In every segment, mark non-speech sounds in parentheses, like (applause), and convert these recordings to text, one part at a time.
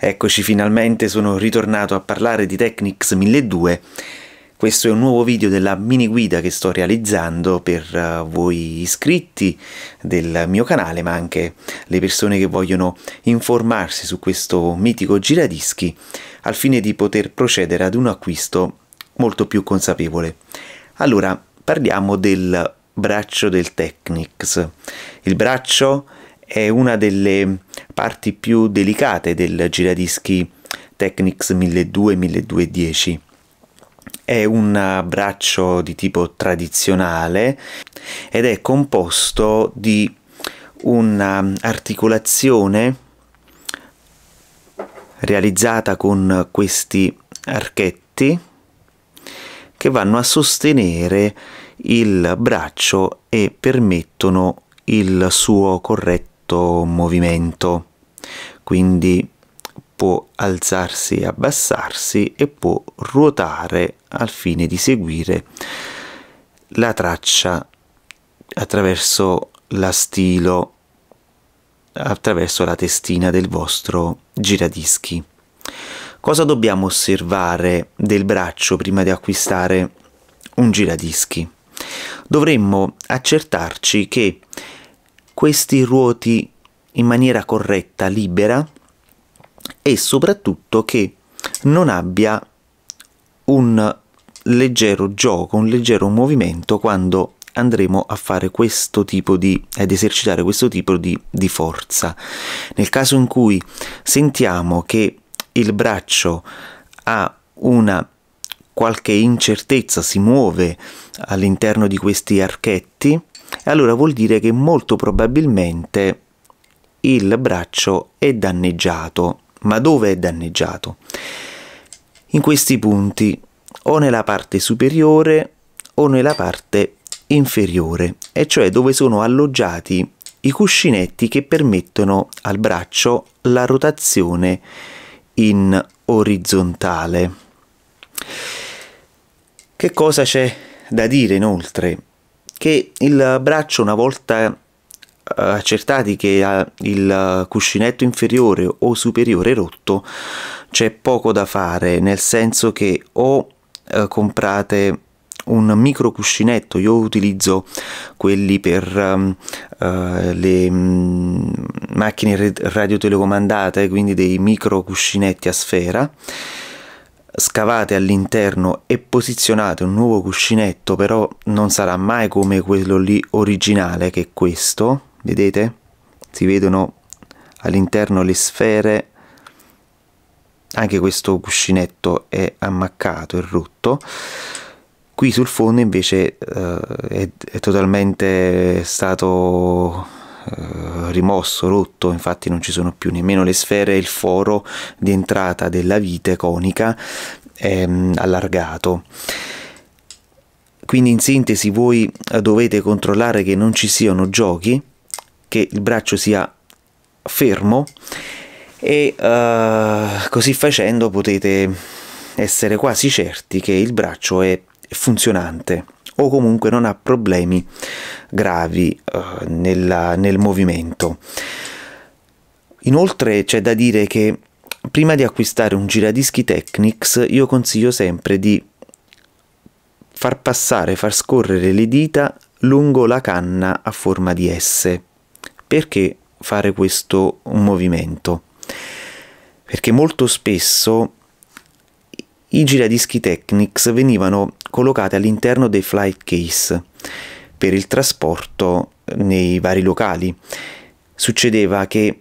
Eccoci finalmente, sono ritornato a parlare di Technics 1002. Questo è un nuovo video della mini guida che sto realizzando per eh, voi iscritti del mio canale, ma anche le persone che vogliono informarsi su questo mitico giradischi al fine di poter procedere ad un acquisto molto più consapevole. Allora, parliamo del braccio del Technics. Il braccio è una delle parti più delicate del giradischi Technics 1200-1210. È un braccio di tipo tradizionale ed è composto di un'articolazione realizzata con questi archetti che vanno a sostenere il braccio e permettono il suo corretto sotto movimento, quindi può alzarsi e abbassarsi e può ruotare al fine di seguire la traccia attraverso la stilo, attraverso la testina del vostro giradischi. Cosa dobbiamo osservare del braccio prima di acquistare un giradischi? Dovremmo accertarci che questi ruoti in maniera corretta, libera e soprattutto che non abbia un leggero gioco, un leggero movimento quando andremo a fare questo tipo di ad esercitare questo tipo di, di forza. Nel caso in cui sentiamo che il braccio ha una qualche incertezza, si muove all'interno di questi archetti, allora vuol dire che molto probabilmente il braccio è danneggiato. Ma dove è danneggiato? In questi punti, o nella parte superiore o nella parte inferiore, e cioè dove sono alloggiati i cuscinetti che permettono al braccio la rotazione in orizzontale. Che cosa c'è da dire inoltre? che il braccio una volta eh, accertati che ha il cuscinetto inferiore o superiore rotto c'è poco da fare nel senso che o eh, comprate un micro cuscinetto io utilizzo quelli per uh, le mm, macchine radiotelecomandate quindi dei micro cuscinetti a sfera scavate all'interno e posizionate un nuovo cuscinetto però non sarà mai come quello lì originale che è questo vedete si vedono all'interno le sfere anche questo cuscinetto è ammaccato è rotto qui sul fondo invece eh, è, è totalmente stato eh, rimosso, rotto, infatti non ci sono più nemmeno le sfere, il foro di entrata della vite conica è ehm, allargato. Quindi in sintesi voi eh, dovete controllare che non ci siano giochi, che il braccio sia fermo e uh, così facendo potete essere quasi certi che il braccio è funzionante o comunque non ha problemi gravi eh, nella, nel movimento. Inoltre c'è da dire che prima di acquistare un giradischi Technics io consiglio sempre di far passare, far scorrere le dita lungo la canna a forma di S. Perché fare questo movimento? Perché molto spesso i giradischi Technics venivano collocati all'interno dei flight case per il trasporto nei vari locali. Succedeva che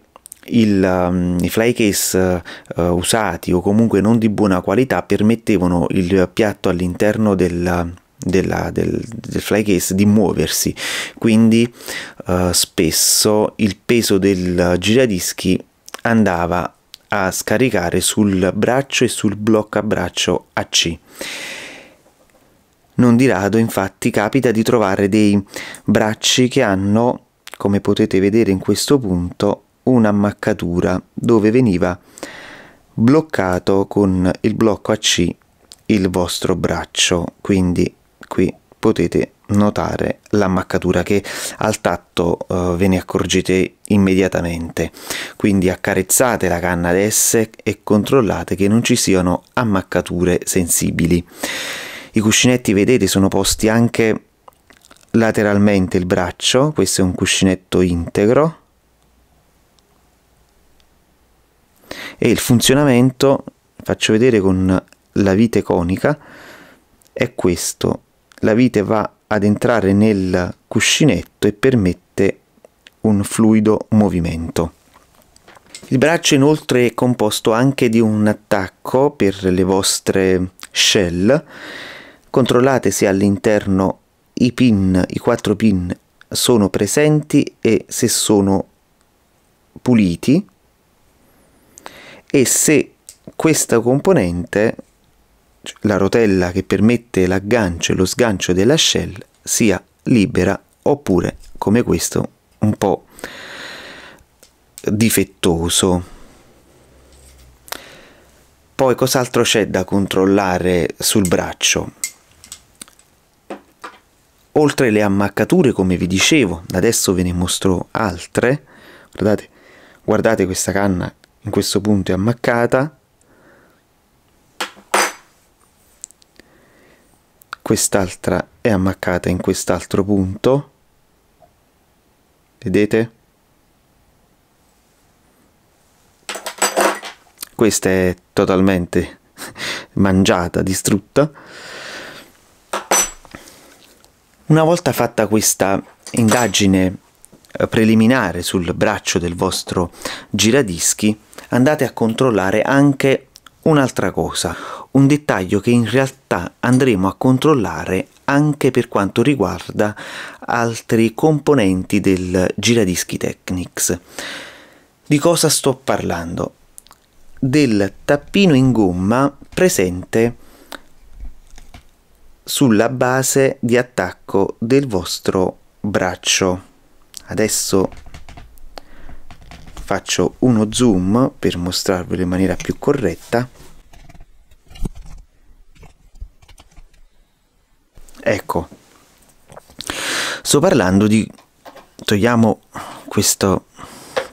il, um, i fly case uh, usati o comunque non di buona qualità permettevano il piatto all'interno del, della, del, del fly case di muoversi quindi uh, spesso il peso del giradischi andava a scaricare sul braccio e sul blocco a braccio AC. Non di rado infatti capita di trovare dei bracci che hanno, come potete vedere in questo punto, un'ammaccatura dove veniva bloccato con il blocco AC il vostro braccio, quindi qui potete notare l'ammaccatura che al tatto eh, ve ne accorgete immediatamente. Quindi accarezzate la canna d'esse e controllate che non ci siano ammaccature sensibili. I cuscinetti, vedete, sono posti anche lateralmente il braccio, questo è un cuscinetto integro. E il funzionamento, faccio vedere con la vite conica, è questo. La vite va ad entrare nel cuscinetto e permette un fluido movimento. Il braccio inoltre è composto anche di un attacco per le vostre shell. Controllate se all'interno i pin, i quattro pin sono presenti e se sono puliti e se questa componente la rotella che permette l'aggancio e lo sgancio della shell sia libera oppure come questo un po' difettoso. Poi cos'altro c'è da controllare sul braccio? Oltre le ammaccature, come vi dicevo, adesso ve ne mostro altre. Guardate, guardate questa canna in questo punto è ammaccata, quest'altra è ammaccata in quest'altro punto vedete questa è totalmente (laughs) mangiata distrutta una volta fatta questa indagine eh, preliminare sul braccio del vostro giradischi andate a controllare anche un'altra cosa un dettaglio che in realtà andremo a controllare anche per quanto riguarda altri componenti del giradischi Technics. Di cosa sto parlando? Del tappino in gomma presente sulla base di attacco del vostro braccio. Adesso faccio uno zoom per mostrarvelo in maniera più corretta. Ecco, sto parlando di... togliamo questo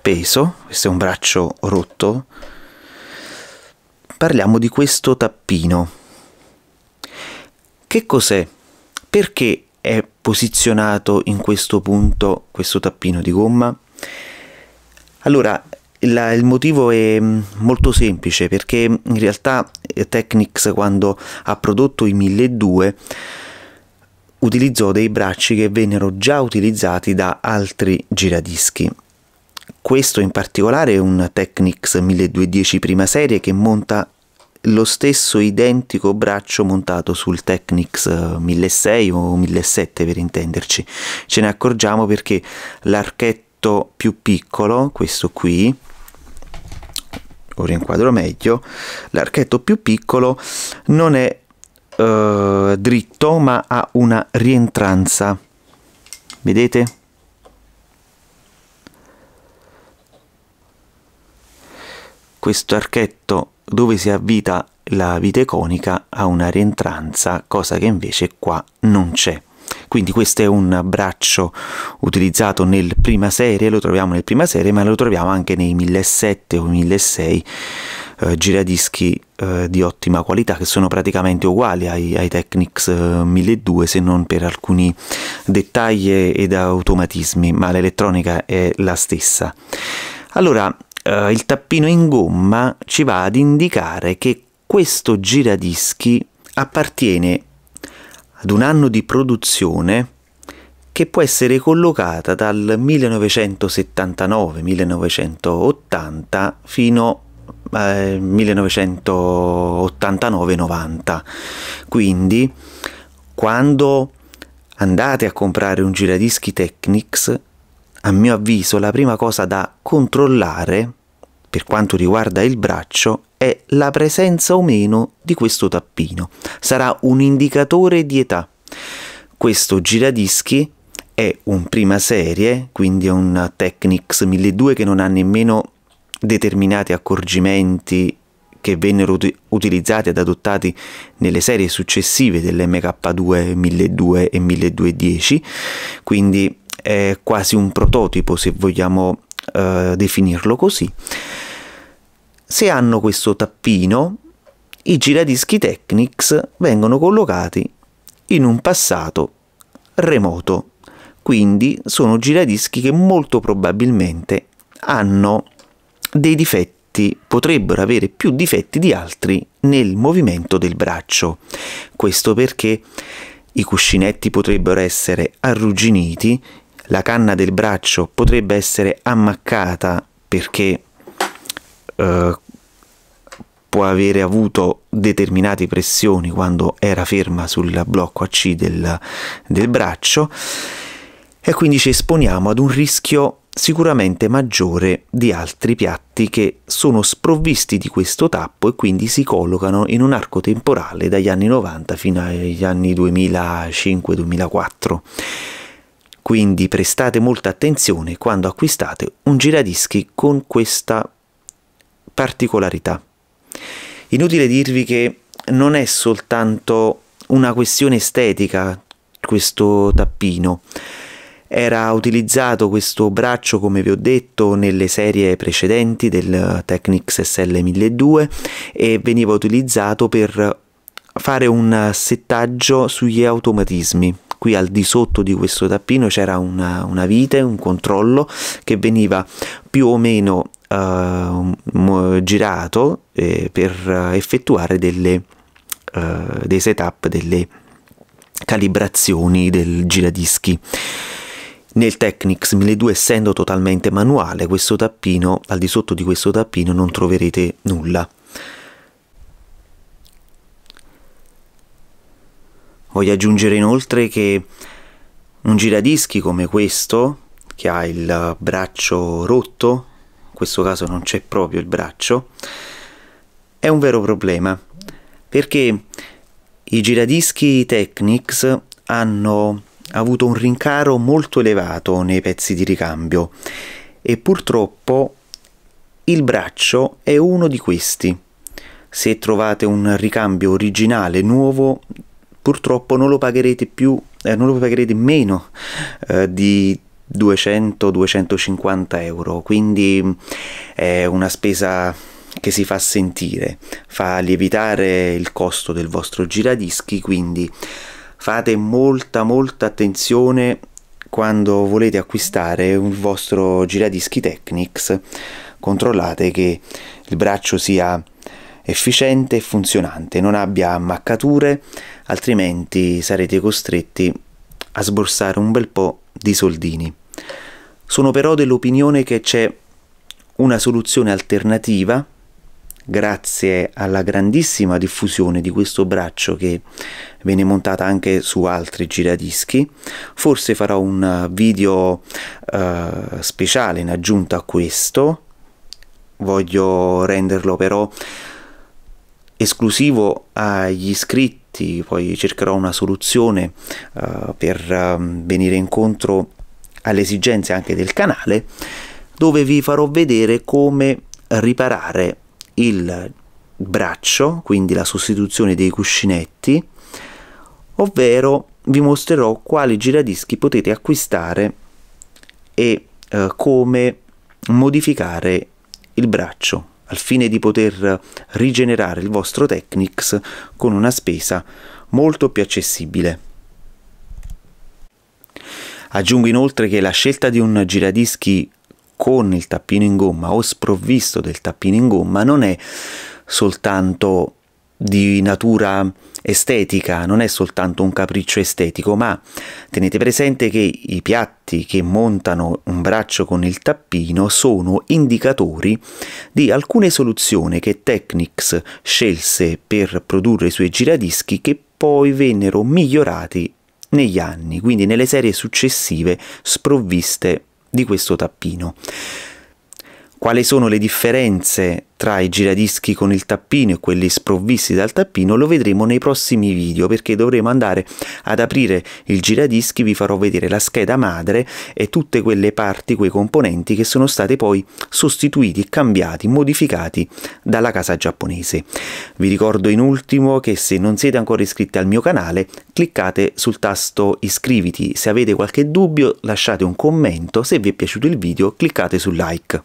peso, questo è un braccio rotto, parliamo di questo tappino. Che cos'è? Perché è posizionato in questo punto questo tappino di gomma? Allora, la, il motivo è mm, molto semplice perché in realtà eh, Technics quando ha prodotto i 1200 utilizzò dei bracci che vennero già utilizzati da altri giradischi. Questo in particolare è un Technics 1210 prima serie che monta lo stesso identico braccio montato sul Technics 1600 eh, o 1700 per intenderci. Ce ne accorgiamo perché l'archetto più piccolo, questo qui, ora inquadro meglio, l'archetto più piccolo non è eh, dritto ma ha una rientranza vedete questo archetto dove si avvita la vite conica ha una rientranza cosa che invece qua non c'è quindi questo è un braccio utilizzato nel prima serie, lo troviamo nel prima serie ma lo troviamo anche nei 1007 o 1006 eh, giradischi eh, di ottima qualità che sono praticamente uguali ai, ai Technics 1002 eh, se non per alcuni dettagli ed automatismi, ma l'elettronica è la stessa. Allora, eh, il tappino in gomma ci va ad indicare che questo giradischi appartiene ad un anno di produzione che può essere collocata dal 1979-1980 fino eh, 1989-90. Quindi quando andate a comprare un giradischi Technics, a mio avviso la prima cosa da controllare per quanto riguarda il braccio è la presenza o meno di questo tappino. Sarà un indicatore di età. Questo giradischi è un prima serie, quindi è un Technics 1200 che non ha nemmeno determinati accorgimenti che vennero ut- utilizzati ed adottati nelle serie successive delle MK2 1002 e 1210, quindi è quasi un prototipo se vogliamo eh, definirlo così. Se hanno questo tappino, i giradischi Technics vengono collocati in un passato remoto, quindi sono giradischi che molto probabilmente hanno dei difetti potrebbero avere più difetti di altri nel movimento del braccio. Questo perché i cuscinetti potrebbero essere arrugginiti, la canna del braccio potrebbe essere ammaccata perché eh, può avere avuto determinate pressioni quando era ferma sul blocco AC del, del braccio e quindi ci esponiamo ad un rischio sicuramente maggiore di altri piatti che sono sprovvisti di questo tappo e quindi si collocano in un arco temporale dagli anni 90 fino agli anni 2005-2004. Quindi prestate molta attenzione quando acquistate un giradischi con questa particolarità. Inutile dirvi che non è soltanto una questione estetica questo tappino, era utilizzato questo braccio, come vi ho detto, nelle serie precedenti del Technics SL1002 e veniva utilizzato per fare un settaggio sugli automatismi. Qui al di sotto di questo tappino c'era una, una vite, un controllo che veniva più o meno uh, girato eh, per effettuare delle, uh, dei setup, delle calibrazioni del giradischi. Nel Technics 1002 essendo totalmente manuale, questo tappino, al di sotto di questo tappino non troverete nulla. Voglio aggiungere inoltre che un giradischi come questo, che ha il braccio rotto, in questo caso non c'è proprio il braccio, è un vero problema, perché i giradischi Technics hanno ha avuto un rincaro molto elevato nei pezzi di ricambio e purtroppo il braccio è uno di questi. Se trovate un ricambio originale nuovo, purtroppo non lo pagherete più, eh, non lo pagherete meno eh, di 200-250 euro, quindi è una spesa che si fa sentire, fa lievitare il costo del vostro giradischi, quindi fate molta molta attenzione quando volete acquistare il vostro giradischi Technics controllate che il braccio sia efficiente e funzionante, non abbia ammaccature, altrimenti sarete costretti a sborsare un bel po' di soldini. Sono però dell'opinione che c'è una soluzione alternativa grazie alla grandissima diffusione di questo braccio che viene montata anche su altri giradischi. Forse farò un video eh, speciale in aggiunta a questo. Voglio renderlo però esclusivo agli iscritti, poi cercherò una soluzione eh, per eh, venire incontro alle esigenze anche del canale dove vi farò vedere come riparare il braccio, quindi la sostituzione dei cuscinetti, ovvero vi mostrerò quali giradischi potete acquistare e eh, come modificare il braccio al fine di poter rigenerare il vostro Technics con una spesa molto più accessibile. Aggiungo inoltre che la scelta di un giradischi con il tappino in gomma o sprovvisto del tappino in gomma non è soltanto di natura estetica, non è soltanto un capriccio estetico, ma tenete presente che i piatti che montano un braccio con il tappino sono indicatori di alcune soluzioni che Technics scelse per produrre i suoi giradischi che poi vennero migliorati negli anni, quindi nelle serie successive sprovviste di questo tappino quali sono le differenze tra i giradischi con il tappino e quelli sprovvisti dal tappino lo vedremo nei prossimi video perché dovremo andare ad aprire il giradischi, vi farò vedere la scheda madre e tutte quelle parti, quei componenti che sono stati poi sostituiti, cambiati, modificati dalla casa giapponese. Vi ricordo in ultimo che se non siete ancora iscritti al mio canale cliccate sul tasto iscriviti, se avete qualche dubbio lasciate un commento, se vi è piaciuto il video cliccate sul like.